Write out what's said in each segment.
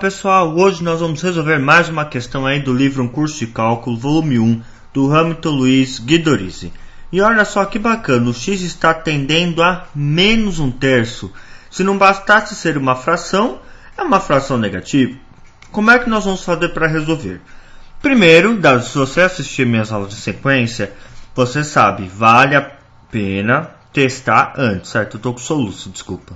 pessoal, hoje nós vamos resolver mais uma questão aí do livro Um Curso de Cálculo, volume 1, do Hamilton Luiz Guidorizzi. E olha só que bacana, o x está tendendo a menos um terço. Se não bastasse ser uma fração, é uma fração negativa. Como é que nós vamos fazer para resolver? Primeiro, se você assistir minhas aulas de sequência, você sabe, vale a pena testar antes, certo? Eu estou com soluço, desculpa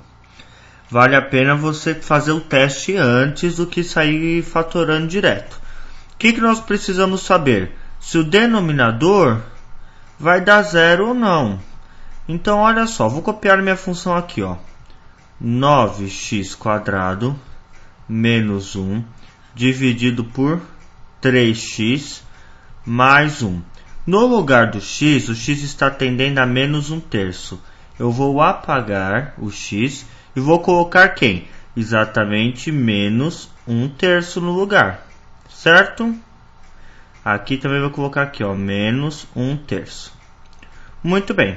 vale a pena você fazer o teste antes do que sair fatorando direto. O que, que nós precisamos saber? Se o denominador vai dar zero ou não. Então, olha só, vou copiar minha função aqui, ó. 9x menos 1 dividido por 3x mais 1. No lugar do x, o x está tendendo a menos 1 terço. Eu vou apagar o x e vou colocar quem? Exatamente menos um terço no lugar, certo? Aqui também vou colocar aqui, ó, menos um terço. Muito bem.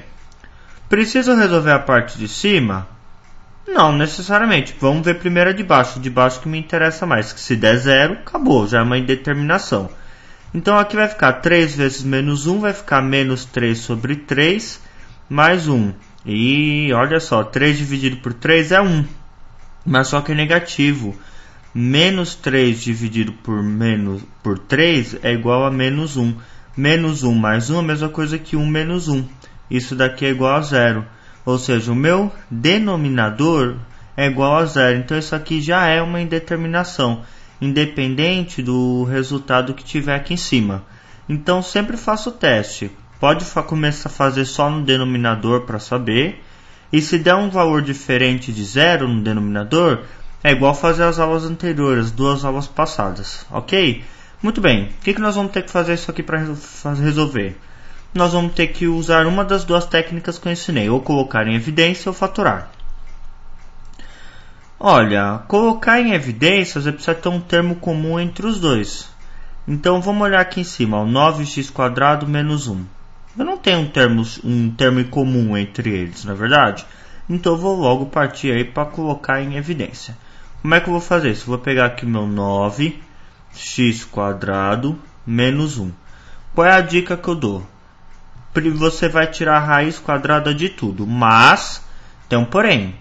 Preciso resolver a parte de cima? Não, necessariamente. Vamos ver primeiro a de baixo. De baixo que me interessa mais. Que se der zero, acabou. Já é uma indeterminação. Então aqui vai ficar 3 vezes menos 1, vai ficar menos 3 sobre 3, mais 1. E olha só, 3 dividido por 3 é 1, mas só que é negativo. Menos 3 dividido por, menos, por 3 é igual a menos 1. Menos 1 mais 1 é a mesma coisa que 1 menos 1. Isso daqui é igual a zero. Ou seja, o meu denominador é igual a zero. Então isso aqui já é uma indeterminação, independente do resultado que tiver aqui em cima. Então sempre faço o teste pode começar a fazer só no denominador para saber. E se der um valor diferente de zero no denominador, é igual fazer as aulas anteriores, duas aulas passadas, ok? Muito bem, o que, que nós vamos ter que fazer isso aqui para resolver? Nós vamos ter que usar uma das duas técnicas que eu ensinei, ou colocar em evidência ou faturar. Olha, colocar em evidência, você é precisa ter um termo comum entre os dois. Então vamos olhar aqui em cima, 9x² menos 1 não tem um termo, um termo em comum entre eles, na é verdade? Então eu vou logo partir aí para colocar em evidência. Como é que eu vou fazer isso? Eu vou pegar aqui meu 9x quadrado menos 1. Qual é a dica que eu dou? Você vai tirar a raiz quadrada de tudo, mas tem um porém.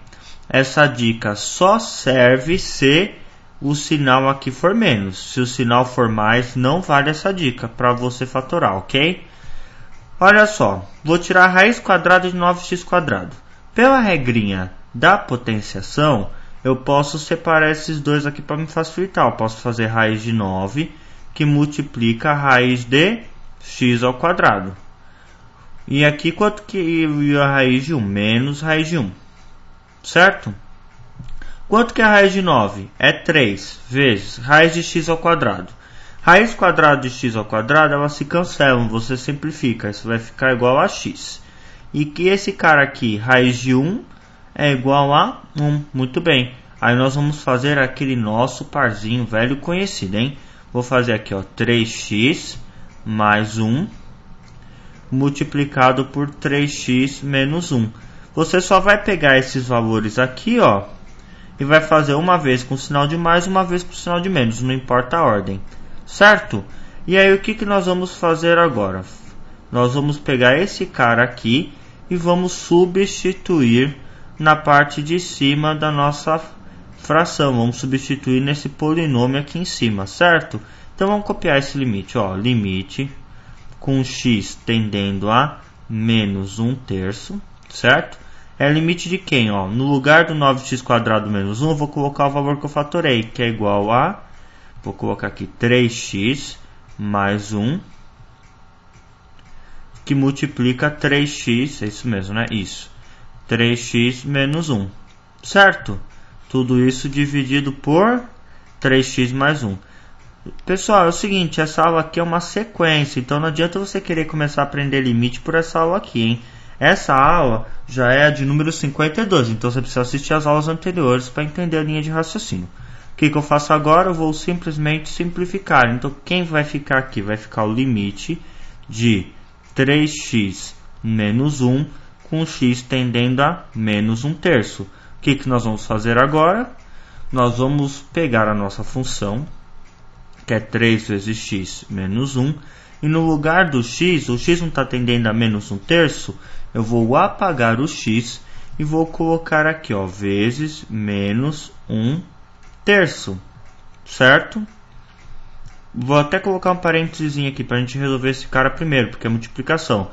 Essa dica só serve se o sinal aqui for menos. Se o sinal for mais, não vale essa dica para você fatorar, ok? Olha só, vou tirar a raiz quadrada de 9x². Pela regrinha da potenciação, eu posso separar esses dois aqui para me facilitar. Eu posso fazer raiz de 9, que multiplica a raiz de x ao quadrado. E aqui quanto que é a raiz de 1? Menos raiz de 1. Certo? Quanto que é a raiz de 9? É 3 vezes raiz de x ao quadrado. Raiz quadrada de x ao quadrado, elas se cancelam, você simplifica, isso vai ficar igual a x. E que esse cara aqui, raiz de 1, é igual a 1. Muito bem. Aí nós vamos fazer aquele nosso parzinho velho conhecido, hein? Vou fazer aqui, ó, 3x mais 1 multiplicado por 3x menos 1. Você só vai pegar esses valores aqui, ó, e vai fazer uma vez com sinal de mais, uma vez com sinal de menos, não importa a ordem certo? E aí o que, que nós vamos fazer agora? Nós vamos pegar esse cara aqui e vamos substituir na parte de cima da nossa fração. Vamos substituir nesse polinômio aqui em cima, certo? Então vamos copiar esse limite, ó, limite com x tendendo a menos 1 terço, certo? É limite de quem? Ó, no lugar do 9x² menos 1, eu vou colocar o valor que eu fatorei, que é igual a Vou colocar aqui 3x mais 1, que multiplica 3x, é isso mesmo, né? Isso. 3x menos 1, certo? Tudo isso dividido por 3x mais 1. Pessoal, é o seguinte, essa aula aqui é uma sequência, então não adianta você querer começar a aprender limite por essa aula aqui, hein? Essa aula já é a de número 52, então você precisa assistir as aulas anteriores para entender a linha de raciocínio que, que eu faço agora? Eu vou simplesmente simplificar. Então, quem vai ficar aqui? Vai ficar o limite de 3x menos 1 com x tendendo a menos 1 terço. O que, que nós vamos fazer agora? Nós vamos pegar a nossa função, que é 3 vezes x menos 1, e no lugar do x, o x não está tendendo a menos 1 terço, eu vou apagar o x e vou colocar aqui, ó, vezes menos 1 terço, certo? Vou até colocar um parênteses aqui para a gente resolver esse cara primeiro, porque é multiplicação.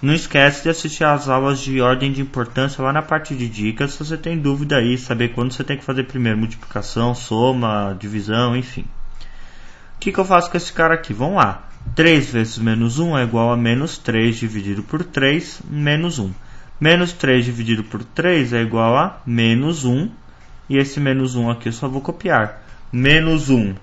Não esquece de assistir às aulas de ordem de importância lá na parte de dicas, se você tem dúvida aí, saber quando você tem que fazer primeiro multiplicação, soma, divisão, enfim. O que, que eu faço com esse cara aqui? Vamos lá. 3 vezes menos 1 é igual a menos 3 dividido por 3, menos 1. Menos 3 dividido por 3 é igual a menos 1 e esse menos 1 aqui eu só vou copiar. Menos 1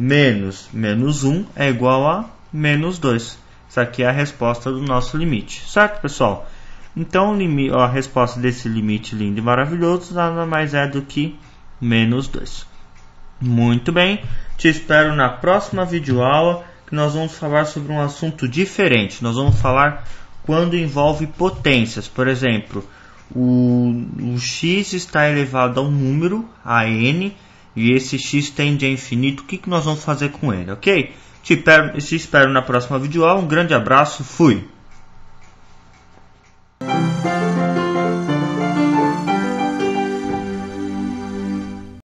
menos menos 1 é igual a menos 2. Isso aqui é a resposta do nosso limite. Certo, pessoal? Então, a resposta desse limite lindo e maravilhoso nada mais é do que menos 2. Muito bem, te espero na próxima videoaula que nós vamos falar sobre um assunto diferente. Nós vamos falar quando envolve potências, por exemplo, o, o x está elevado a um número, a n, e esse x tende a infinito, o que, que nós vamos fazer com ele, ok? Te, espero, te espero na próxima videoaula, um grande abraço, fui!